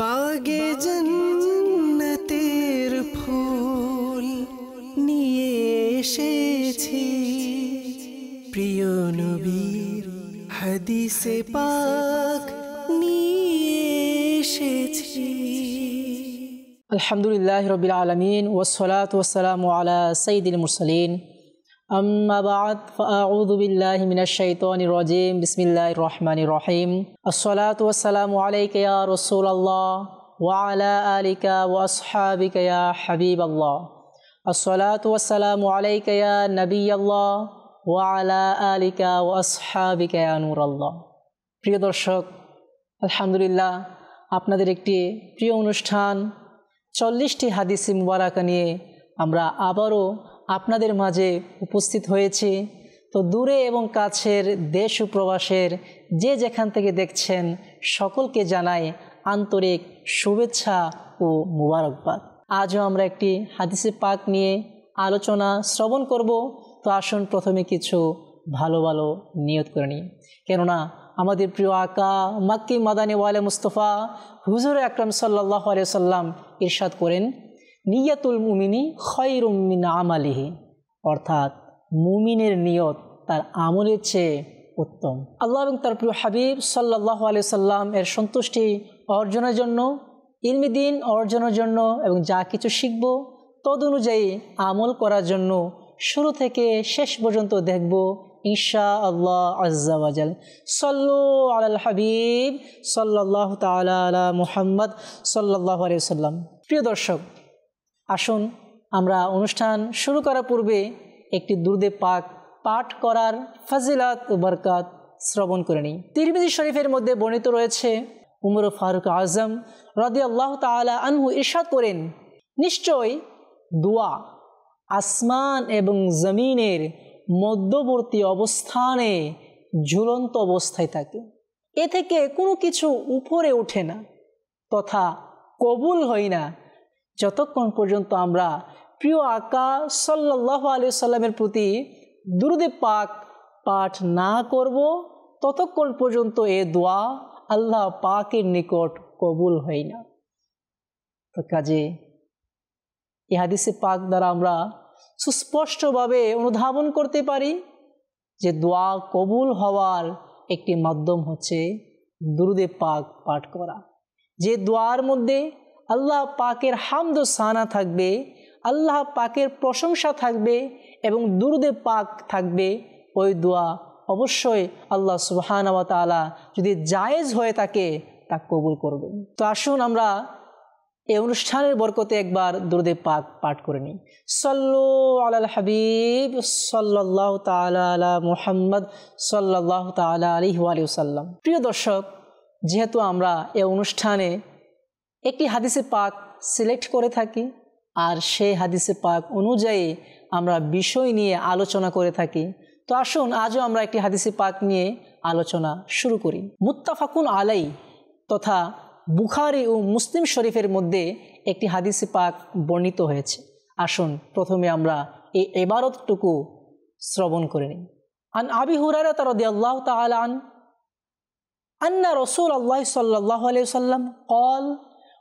বাগে জন্নতের ফুল নিয়ে এসেছি প্রিয় নবীর হদিসে পাক নিয়ে এসেছি আলহামদুলিল্লাহ রবিল আলমিন ওসলাত ওসালাম আলা সঈদুল মুরসালিন أما بعد فأعوذ بالله من الشيطان الرجيم بسم الله الرحمن الرحيم الصلاة والسلام عليك يا رسول الله وعلى آلك وأصحابك يا حبيب الله الصلاة والسلام عليك يا نبي الله وعلى آلك وأصحابك يا نور الله প্রিয় দর্শক আলহামদুলিল্লাহ আপনাদের একটি প্রিয় অনুষ্ঠান চল্লিশটি হাদিসি মুবারাকা নিয়ে আমরা আবারও আপনাদের মাঝে উপস্থিত হয়েছি তো দূরে এবং কাছের দেশ উপ্রবাসের যে যেখান থেকে দেখছেন সকলকে জানাই আন্তরিক শুভেচ্ছা ও মুবারকবাদ আজও আমরা একটি হাদিসে পাক নিয়ে আলোচনা শ্রবণ করব তো আসুন প্রথমে কিছু ভালো ভালো নিয়ত করে নিই কেননা আমাদের প্রিয় আকা মাক্কি মাদানি ওয়ালে মুস্তফা হুজুর আকরম সাল্লাহ আলিয়া সাল্লাম ইরশাদ করেন নিয়াতুল মুমিনী খয়রুমিন আমালিহি অর্থাৎ মুমিনের নিয়ত তার আমলের চেয়ে উত্তম আল্লাহ এবং তার প্রিয় হাবিব সাল্লাহ আলি সাল্লাম এর সন্তুষ্টি অর্জনের জন্য দিন অর্জনের জন্য এবং যা কিছু শিখব তদ অনুযায়ী আমল করার জন্য শুরু থেকে শেষ পর্যন্ত দেখব ঈশা আল্লাহ আজাল সল্লু আল হাবিব সাল্লাহ তাল মুহাম্মদ সাল্লাহ আলিয়া সাল্লাম প্রিয় দর্শক আসুন আমরা অনুষ্ঠান শুরু করার পূর্বে একটি দুর্দে পাক পাঠ করার ফাজিলাত ও বরকাত শ্রবণ করে নিই তিরমিজি শরীফের মধ্যে বর্ণিত রয়েছে উমর ফারুক আজম রদি আল্লাহ তালা আনহু ইরশাদ করেন নিশ্চয় দোয়া আসমান এবং জমিনের মধ্যবর্তী অবস্থানে ঝুলন্ত অবস্থায় থাকে এ থেকে কোনো কিছু উপরে ওঠে না তথা কবুল হয় না যতক্ষণ পর্যন্ত আমরা প্রিয় আকা সাল্লাহ আলি সাল্লামের প্রতি দুরুদে পাক পাঠ না করব ততক্ষণ পর্যন্ত এ দোয়া আল্লাহ পাকের নিকট কবুল হয় না তো কাজে ইহাদিসে পাক দ্বারা আমরা সুস্পষ্টভাবে অনুধাবন করতে পারি যে দোয়া কবুল হওয়ার একটি মাধ্যম হচ্ছে দুরুদে পাক পাঠ করা যে দোয়ার মধ্যে আল্লাহ পাকের হামদ সানা থাকবে আল্লাহ পাকের প্রশংসা থাকবে এবং দুরুদে পাক থাকবে ওই দোয়া অবশ্যই আল্লাহ সুবাহানওয়া যদি জায়েজ হয়ে থাকে তা কবুল করবে তো আসুন আমরা এই অনুষ্ঠানের বরকতে একবার দুরুদে পাক পাঠ করে নিই সল্লো আলাল হাবিব সাল্লাহ তালা আলা মুহাম্মদ সাল্লাহ তালা আলি সাল্লাম প্রিয় দর্শক যেহেতু আমরা এ অনুষ্ঠানে একটি হাদিসে পাক সিলেক্ট করে থাকি আর সেই হাদিসে পাক অনুযায়ী আমরা বিষয় নিয়ে আলোচনা করে থাকি তো আসুন আজও আমরা একটি হাদিসে পাক নিয়ে আলোচনা শুরু করি মুত্তাফাকুন আলাই তথা বুখারি ও মুসলিম শরীফের মধ্যে একটি হাদিসে পাক বর্ণিত হয়েছে আসুন প্রথমে আমরা এই এবারতটুকু শ্রবণ করে নিই আন আবি হুরারা তারদি আল্লাহ তালান আন্না রসুল আল্লাহ সাল্লাহ আলিয়া সাল্লাম কল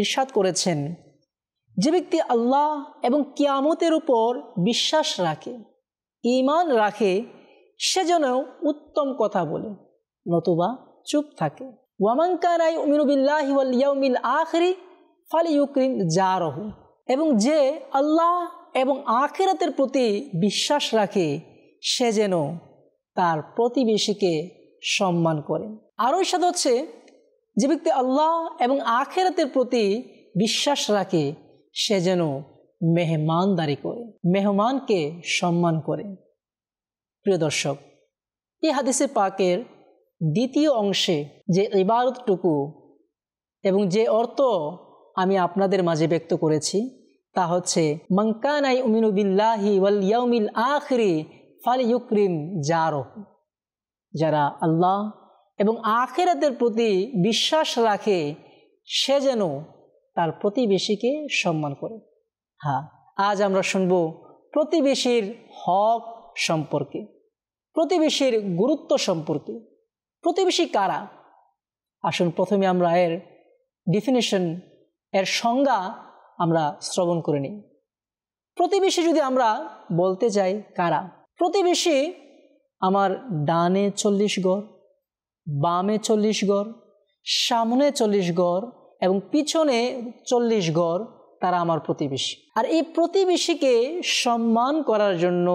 ইরশাদ করেছেন যে ব্যক্তি আল্লাহ এবং কিয়ামতের উপর বিশ্বাস রাখে ইমান রাখে সে যেন উত্তম কথা বলে নতুবা চুপ থাকে আখরি ফালি এবং যে আল্লাহ এবং আখেরাতের প্রতি বিশ্বাস রাখে সে যেন তার প্রতিবেশীকে সম্মান করেন আরও সাদ হচ্ছে যে ব্যক্তি আল্লাহ এবং আখেরাতের প্রতি বিশ্বাস রাখে সে যেন মেহমানদারি করে মেহমানকে সম্মান করে প্রিয় দর্শক এই হাদিসে পাকের দ্বিতীয় অংশে যে ইবারতটুকু এবং যে অর্থ আমি আপনাদের মাঝে ব্যক্ত করেছি তা হচ্ছে মঙ্কানাই উমিনুবিল্লাহি ওয়াল আখরি ফাল ইউক্রিম যারহ যারা আল্লাহ এবং আখেরাতের প্রতি বিশ্বাস রাখে সে যেন তার প্রতিবেশীকে সম্মান করে হ্যাঁ আজ আমরা শুনব প্রতিবেশীর হক সম্পর্কে প্রতিবেশীর গুরুত্ব সম্পর্কে প্রতিবেশী কারা আসুন প্রথমে আমরা এর ডিফিনেশন এর সংজ্ঞা আমরা শ্রবণ করে নিই প্রতিবেশী যদি আমরা বলতে যাই কারা প্রতিবেশী আমার ডানে চল্লিশ গড় বামে চল্লিশ গড় সামনে চল্লিশ গড় এবং পিছনে চল্লিশ গড় তারা আমার প্রতিবেশী আর এই প্রতিবেশীকে সম্মান করার জন্য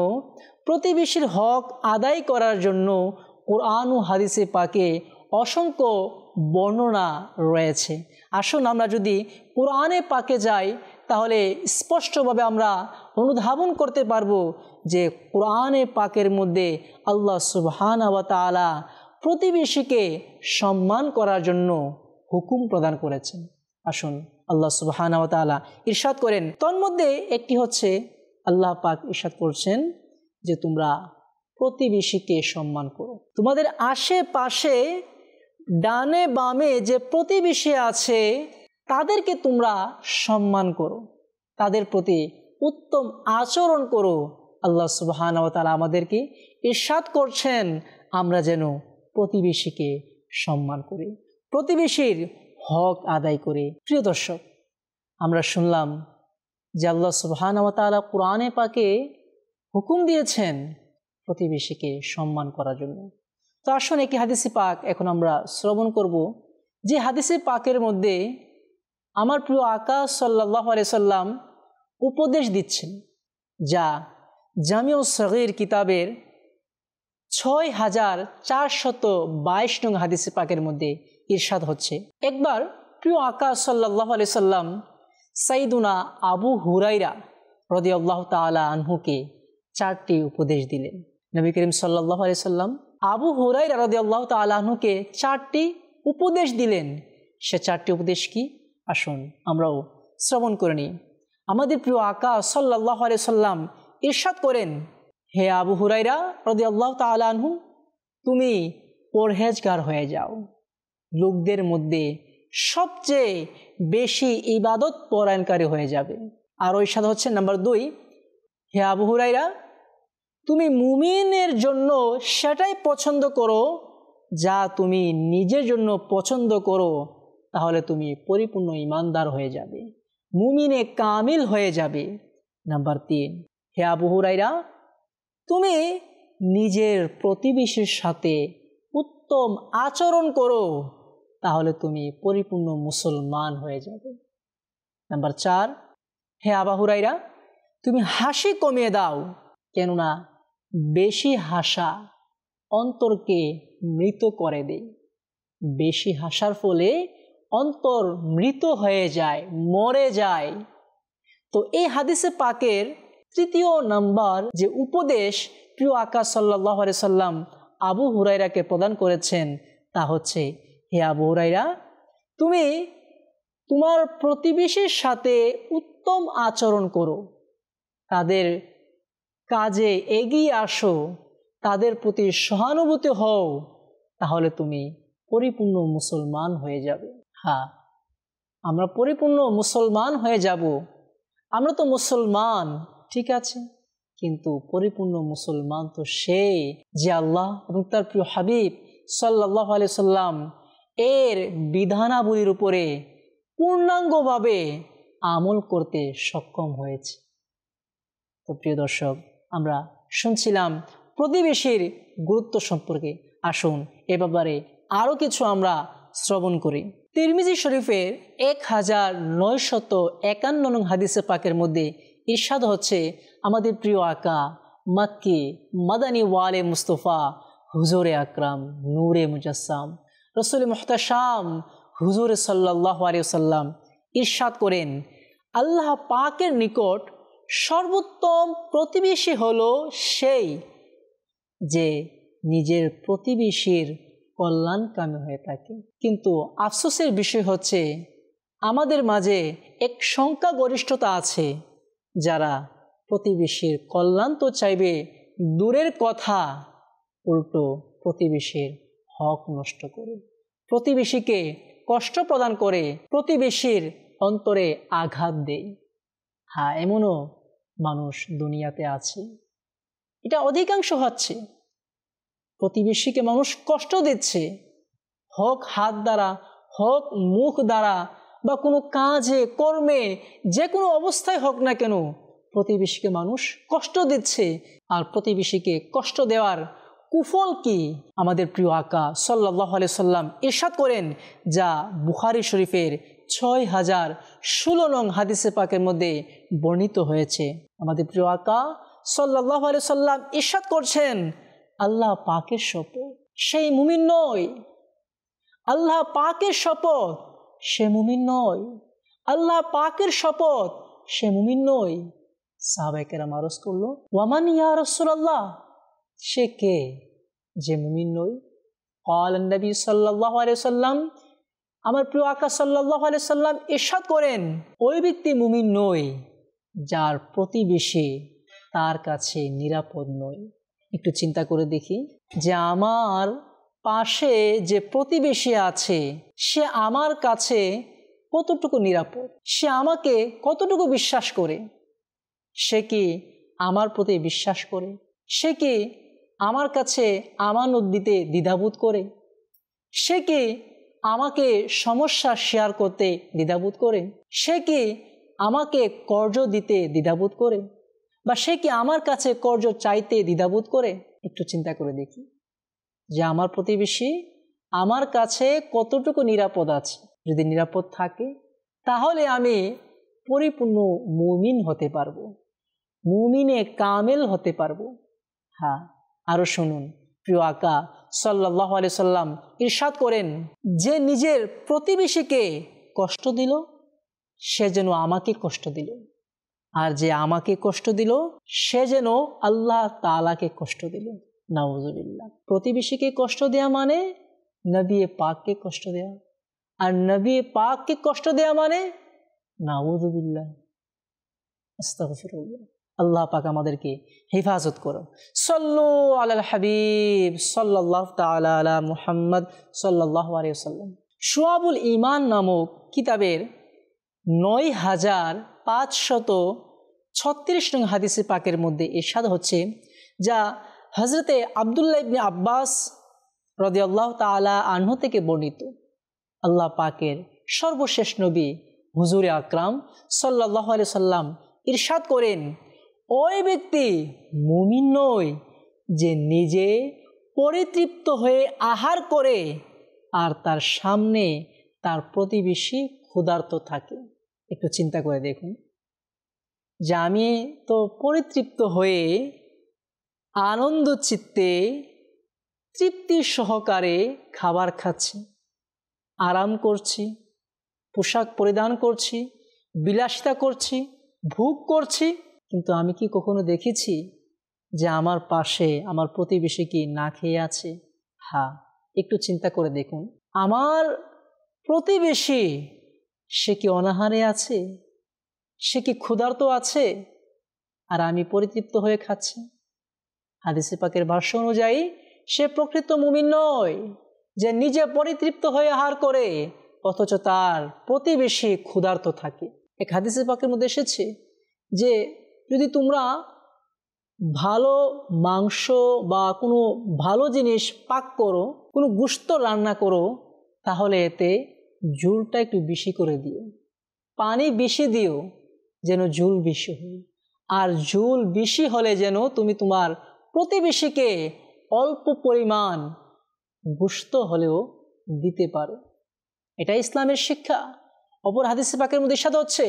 প্রতিবেশীর হক আদায় করার জন্য কোরআন ও হাদিসে পাকে অসংখ্য বর্ণনা রয়েছে আসুন আমরা যদি কোরআনে পাকে যাই তাহলে স্পষ্টভাবে আমরা অনুধাবন করতে পারবো যে কোরআনে পাকের মধ্যে আল্লাহ সুবহান আবা প্রতিবেশীকে সম্মান করার জন্য হুকুম প্রদান করেছেন আসুন আল্লাহ তালা ইরশাদ করেন তন্মধ্যে একটি হচ্ছে আল্লাহ পাক ইরশাদ করছেন যে তোমরা প্রতিবেশীকে সম্মান করো তোমাদের আশেপাশে ডানে বামে যে প্রতিবেশী আছে তাদেরকে তোমরা সম্মান করো তাদের প্রতি উত্তম আচরণ করো আল্লাহ তালা আমাদেরকে ইরশাদ করছেন আমরা যেন প্রতিবেশীকে সম্মান করে প্রতিবেশীর হক আদায় করে প্রিয় দর্শক আমরা শুনলাম যে আল্লাহ সুবাহানতালা কোরআনে পাকে হুকুম দিয়েছেন প্রতিবেশীকে সম্মান করার জন্য তো আসুন একটি হাদিসি পাক এখন আমরা শ্রবণ করব যে হাদিসে পাকের মধ্যে আমার প্রিয় আকাশ সাল্লাহ সাল্লাম উপদেশ দিচ্ছেন যা জামিউ সগির কিতাবের ছয় হাজার চারশত বাইশ নং হাদিসে পাকের মধ্যে ইরশাদ হচ্ছে একবার প্রিয় আকা সাল্লাহ আলি সাল্লাম সাইদুনা আবু হুরাইরা রদি আল্লাহ তালা আনহুকে চারটি উপদেশ দিলেন নবী করিম সাল্লাহ আলি সাল্লাম আবু হুরাইরা রদি আল্লাহ তালা আনহুকে চারটি উপদেশ দিলেন সে চারটি উপদেশ কি আসুন আমরাও শ্রবণ করে নিই আমাদের প্রিয় আকা সাল্লাহ আলি সাল্লাম ইরশাদ করেন হে আবু হুরাইরা রদি আল্লাহ তালহু তুমি পরহেজগার হয়ে যাও লোকদের মধ্যে সবচেয়ে বেশি ইবাদত পরায়ণকারী হয়ে যাবে আর ওই সাথে হচ্ছে নাম্বার দুই হে আবু হুরাইরা তুমি মুমিনের জন্য সেটাই পছন্দ করো যা তুমি নিজের জন্য পছন্দ করো তাহলে তুমি পরিপূর্ণ ইমানদার হয়ে যাবে মুমিনে কামিল হয়ে যাবে নাম্বার তিন হে আবু হুরাইরা তুমি নিজের প্রতিবেশীর সাথে উত্তম আচরণ করো তাহলে তুমি পরিপূর্ণ মুসলমান হয়ে যাবে নাম্বার চার হে আবাহুরাইরা তুমি হাসি কমিয়ে দাও কেননা বেশি হাসা অন্তরকে মৃত করে দেয় বেশি হাসার ফলে অন্তর মৃত হয়ে যায় মরে যায় তো এই হাদিসে পাকের তৃতীয় নাম্বার যে উপদেশ প্রিয় আকাশ সাল্লাহ সাল্লাম আবু হুরাইরাকে প্রদান করেছেন তা হচ্ছে হে আবু হুরাইরা তুমি তোমার প্রতিবেশীর সাথে উত্তম আচরণ করো তাদের কাজে এগিয়ে আসো তাদের প্রতি সহানুভূতি হও তাহলে তুমি পরিপূর্ণ মুসলমান হয়ে যাবে হ্যাঁ আমরা পরিপূর্ণ মুসলমান হয়ে যাব আমরা তো মুসলমান ঠিক আছে কিন্তু পরিপূর্ণ মুসলমান তো সে যে আল্লাহ এবং তার প্রিয় হাবিব সাল্লাহ আলি সাল্লাম এর বিধানাবলীর উপরে পূর্ণাঙ্গভাবে আমল করতে সক্ষম হয়েছে তো প্রিয় দর্শক আমরা শুনছিলাম প্রতিবেশীর গুরুত্ব সম্পর্কে আসুন এ ব্যাপারে আরও কিছু আমরা শ্রবণ করি তিরমিজি শরীফের এক হাজার নয়শত একান্ন নং হাদিসে পাকের মধ্যে ইরশাদ হচ্ছে আমাদের প্রিয় আকা মাক্কি মাদানি ওয়ালে মুস্তফা হুজুরে আকরাম নূরে মুজাসাম রসুল মোহতাসাম হুজুর সাল্লাহ আলিয়াল্লাম ইরশাদ করেন আল্লাহ পাকের নিকট সর্বোত্তম প্রতিবেশী হল সেই যে নিজের প্রতিবেশীর কল্যাণকামী হয়ে থাকে কিন্তু আফসোসের বিষয় হচ্ছে আমাদের মাঝে এক সংখ্যাগরিষ্ঠতা আছে যারা প্রতিবেশীর কল্যাণ তো চাইবে দূরের কথা উল্টো প্রতিবেশীর হক নষ্ট করে প্রতিবেশীকে কষ্ট প্রদান করে প্রতিবেশীর অন্তরে আঘাত দেয় হ্যাঁ এমনও মানুষ দুনিয়াতে আছে এটা অধিকাংশ হচ্ছে প্রতিবেশীকে মানুষ কষ্ট দিচ্ছে হক হাত দ্বারা হক মুখ দ্বারা বা কোনো কাজে কর্মে যে কোনো অবস্থায় হোক না কেন প্রতিবেশীকে মানুষ কষ্ট দিচ্ছে আর প্রতিবেশীকে কষ্ট দেওয়ার কুফল কি আমাদের প্রিয় আকা সাল্লাহ আলি সাল্লাম ইরশাদ করেন যা বুখারি শরীফের ছয় হাজার ষোলো নং হাদিসে পাকের মধ্যে বর্ণিত হয়েছে আমাদের প্রিয় আকা সাল্লাহ আলি সাল্লাম ইরশাদ করছেন আল্লাহ পাকের শপথ সেই মুমিন নয় আল্লাহ পাকের শপথ সে মুমিন নয় আল্লাহ পাকের শপথ সে মুমিন নয় সাহাবেকেরা মারস করলো ওয়ামান ইয়া রসুল্লাহ সে কে যে মুমিন নই কল নবী সাল্লাহ সাল্লাম আমার প্রিয় আকাশ সাল্লাহ সাল্লাম এরশাদ করেন ওই ব্যক্তি মুমিন নই যার প্রতিবেশী তার কাছে নিরাপদ নয় একটু চিন্তা করে দেখি যে আমার পাশে যে প্রতিবেশী আছে সে আমার কাছে কতটুকু নিরাপদ সে আমাকে কতটুকু বিশ্বাস করে সে কি আমার প্রতি বিশ্বাস করে সে কি আমার কাছে আমানত দিতে দ্বিধাবোধ করে সে কি আমাকে সমস্যা শেয়ার করতে দ্বিধাবোধ করে সে কি আমাকে কর্জ দিতে দ্বিধাবোধ করে বা সে কি আমার কাছে কর্জ চাইতে দ্বিধাবোধ করে একটু চিন্তা করে দেখি যে আমার প্রতিবেশী আমার কাছে কতটুকু নিরাপদ আছে যদি নিরাপদ থাকে তাহলে আমি পরিপূর্ণ মুমিন হতে পারবো মুমিনে কামেল হতে পারবো হ্যাঁ আরও শুনুন প্রিয় আকা সাল্লাহ আলি সাল্লাম ইরশাদ করেন যে নিজের প্রতিবেশীকে কষ্ট দিল সে যেন আমাকে কষ্ট দিল আর যে আমাকে কষ্ট দিল সে যেন আল্লাহ তালাকে কষ্ট দিল নাওয়াজ প্রতিবেশীকে কষ্ট দেয়া মানে নবী পাককে কষ্ট দেয়া আর নবী পাককে কষ্ট দেয়া মানে নাওয়াজ আল্লাহ পাক আমাদেরকে হেফাজত করো সল্লু আল হাবিব সাল্লাহ তালা মুহাম্মদ সাল্লাহ আলিয়াল্লাম সোয়াবুল ইমান নামক কিতাবের নয় হাজার পাঁচশত ছত্রিশ নং হাদিসে পাকের মধ্যে এরশাদ হচ্ছে যা হজরতে আবদুল্লাহ ইবনে আব্বাস রদে আল্লাহ তালা আহ্ন থেকে বর্ণিত আল্লাহ পাকের সর্বশেষ নবী হুজুরে আকরাম সাল্লাহ আলি সাল্লাম ইরশাদ করেন ওই ব্যক্তি মুমিন নয় যে নিজে পরিতৃপ্ত হয়ে আহার করে আর তার সামনে তার প্রতিবেশী ক্ষুধার্ত থাকে একটু চিন্তা করে দেখুন যে আমি তো পরিতৃপ্ত হয়ে আনন্দ চিত্তে তৃপ্তি সহকারে খাবার খাচ্ছি আরাম করছি পোশাক পরিধান করছি বিলাসিতা করছি ভোগ করছি কিন্তু আমি কি কখনো দেখেছি যে আমার পাশে আমার প্রতিবেশী কি না খেয়ে আছে হ্যাঁ একটু চিন্তা করে দেখুন আমার প্রতিবেশী সে কি অনাহারে আছে সে কি ক্ষুধার্ত আছে আর আমি পরিতৃপ্ত হয়ে খাচ্ছি হাদিসে পাকের ভাষ্য অনুযায়ী সে প্রকৃত মুমিন নয় যে নিজে পরিতৃপ্ত হয়ে আহার করে অথচ তার প্রতিবেশী ক্ষুধার্ত থাকে এক হাদিসে পাকের মধ্যে এসেছে যে যদি তোমরা ভালো মাংস বা কোনো ভালো জিনিস পাক করো কোনো গুস্ত রান্না করো তাহলে এতে ঝুলটা একটু বেশি করে দিও পানি বেশি দিও যেন ঝুল বেশি হয় আর ঝুল বেশি হলে যেন তুমি তোমার প্রতিবেশীকে অল্প পরিমাণ গুস্ত হলেও দিতে পারো এটা ইসলামের শিক্ষা অপর হাদিস পাকের মধ্যে ইসাদ হচ্ছে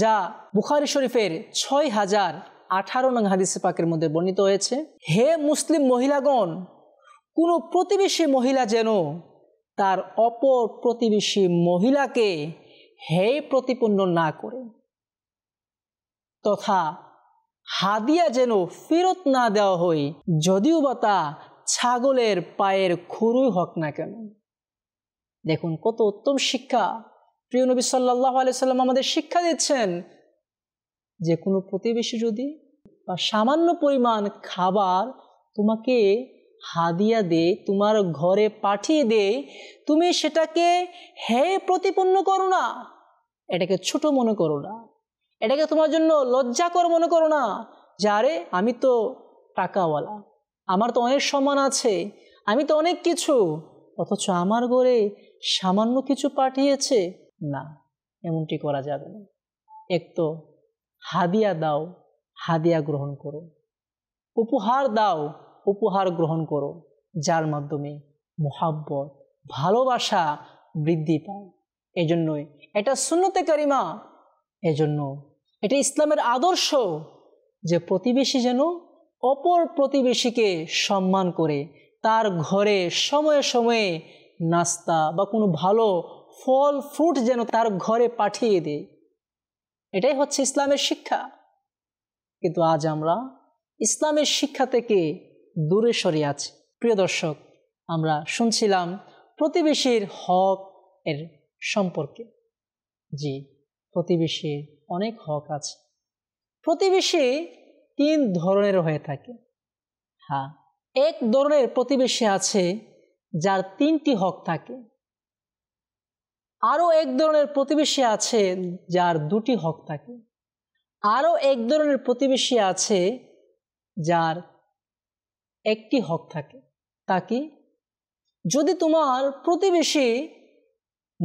যা বুখারি শরীফের ছয় হাজার আঠারো নং হাদিসে পাকের মধ্যে বর্ণিত হয়েছে হে মুসলিম মহিলাগণ কোনো প্রতিবেশী মহিলা যেন তার অপর প্রতিবেশী মহিলাকে হে প্রতিপন্ন না করে তথা হাদিয়া যেন ফেরত না দেওয়া হয় যদিও বা তা ছাগলের পায়ের খুরুই হোক না কেন দেখুন কত উত্তম শিক্ষা প্রিয় নবী সাল্লাহ সাল্লাম আমাদের শিক্ষা দিচ্ছেন যে কোনো প্রতিবেশী যদি বা সামান্য পরিমাণ খাবার তোমাকে হাদিয়া দে তোমার ঘরে পাঠিয়ে দে তুমি সেটাকে হে প্রতিপন্ন করো না এটাকে ছোট মনে করো না এটাকে তোমার জন্য লজ্জাকর মনে করো না যে আরে আমি তো টাকাওয়ালা আমার তো অনেক সম্মান আছে আমি তো অনেক কিছু অথচ আমার ঘরে সামান্য কিছু পাঠিয়েছে না এমনটি করা যাবে না এক তো হাদিয়া দাও হাদিয়া গ্রহণ করো উপহার দাও উপহার গ্রহণ করো যার মাধ্যমে মোহাব্বত ভালোবাসা বৃদ্ধি পায় এজন্যই এটা শূন্যতে কারিমা এজন্য এটা ইসলামের আদর্শ যে প্রতিবেশী যেন অপর প্রতিবেশীকে সম্মান করে তার ঘরে সময়ে সময়ে নাস্তা বা কোনো ভালো ফল ফ্রুট যেন তার ঘরে পাঠিয়ে দেয় এটাই হচ্ছে ইসলামের শিক্ষা কিন্তু আজ আমরা ইসলামের শিক্ষা থেকে দূরে সরে আছি প্রিয় দর্শক আমরা শুনছিলাম প্রতিবেশীর হক এর সম্পর্কে জি প্রতিবেশীর অনেক হক আছে প্রতিবেশী তিন ধরনের হয়ে থাকে হ্যাঁ এক ধরনের প্রতিবেশী আছে যার তিনটি হক থাকে আরও এক ধরনের প্রতিবেশী আছে যার দুটি হক থাকে আরও এক ধরনের প্রতিবেশী আছে যার একটি হক থাকে তা কি যদি তোমার প্রতিবেশী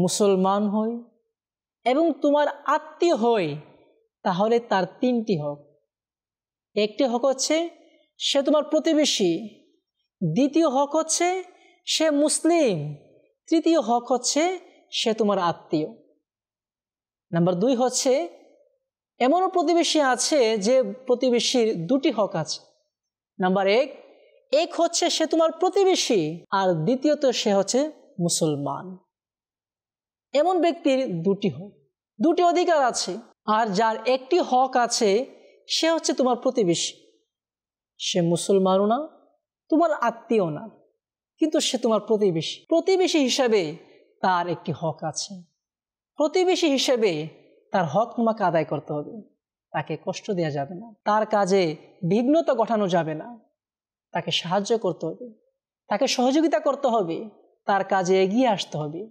মুসলমান হয় এবং তোমার আত্মীয় হয় তাহলে তার তিনটি হক একটি হক হচ্ছে সে তোমার প্রতিবেশী দ্বিতীয় হক হচ্ছে সে মুসলিম তৃতীয় হক হচ্ছে সে তোমার আত্মীয় নাম্বার দুই হচ্ছে এমনও প্রতিবেশী আছে যে প্রতিবেশীর দুটি হক আছে নাম্বার এক এক হচ্ছে সে তোমার প্রতিবেশী আর দ্বিতীয়ত সে হচ্ছে মুসলমান এমন ব্যক্তির দুটি হক দুটি অধিকার আছে আর যার একটি হক আছে সে হচ্ছে তোমার প্রতিবেশী সে মুসলমানও না তোমার আত্মীয় না কিন্তু সে তোমার প্রতিবেশী প্রতিবেশী হিসাবে তার একটি হক আছে প্রতিবেশী হিসেবে তার হক তোমাকে আদায় করতে হবে তাকে কষ্ট দেওয়া যাবে না তার কাজে বিঘ্নতা ঘটানো যাবে না তাকে সাহায্য করতে হবে তাকে সহযোগিতা করতে হবে তার কাজে এগিয়ে আসতে হবে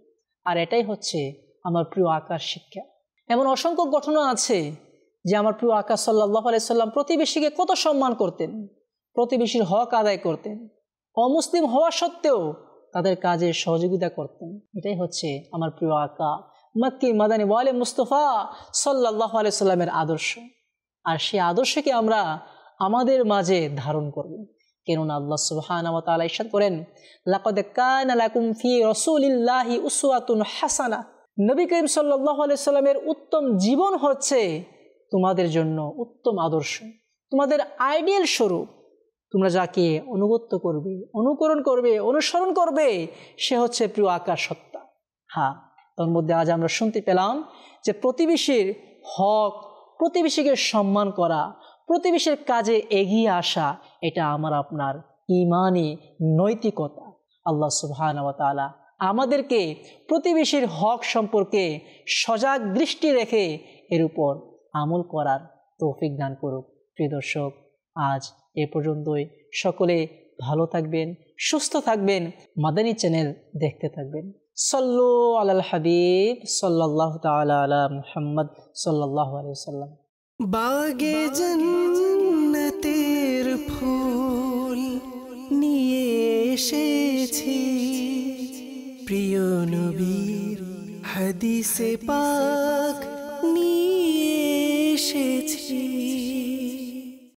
আর এটাই হচ্ছে আমার প্রিয় আকার শিক্ষা এমন অসংখ্য ঘটনা আছে যে আমার প্রিয় আকাশ সাল্লাহ আলাইসাল্লাম প্রতিবেশীকে কত সম্মান করতেন প্রতিবেশীর হক আদায় করতেন অমুসলিম হওয়া সত্ত্বেও তাদের কাজে সহযোগিতা করতেন এটাই হচ্ছে আমার প্রিয় আকা মাক্কি মাদানী ওয়ালে মুস্তফা সাল্লাহ আলাইসাল্লামের আদর্শ আর সেই আদর্শকে আমরা আমাদের মাঝে ধারণ করব কেননা আল্লাহ সুবাহান করেন লাকদ কান লাকুম ফি রসুলিল্লাহি উসওয়াতুন হাসানা নবী করিম সাল্লাহ সাল্লামের উত্তম জীবন হচ্ছে তোমাদের জন্য উত্তম আদর্শ তোমাদের আইডিয়াল স্বরূপ তোমরা যাকে অনুগত্য করবে অনুকরণ করবে অনুসরণ করবে সে হচ্ছে প্রিয় আকার সত্তা হ্যাঁ তার মধ্যে আজ আমরা শুনতে পেলাম যে প্রতিবেশীর হক প্রতিবেশীকে সম্মান করা প্রতিবেশীর কাজে এগিয়ে আসা এটা আমার আপনার ইমানি নৈতিকতা আল্লাহ সুবহান আমাদেরকে প্রতিবেশীর হক সম্পর্কে সজাগ দৃষ্টি রেখে এর উপর আমল করার তৌফিক দান করুক প্রিয় দর্শক আজ এ পর্যন্তই সকলে ভালো থাকবেন সুস্থ থাকবেন মাদানী চ্যানেল দেখতে থাকবেন সল্লু আলাল হাবিব সাল্লাহ তালা আলা মুহাম্মদ সাল্লাহ আলাইসাল্লাম বাগে জন্নতের ফুল নিয়ে এসেছি প্রিয় নবীর হাদিসে পাক নিয়ে এসেছি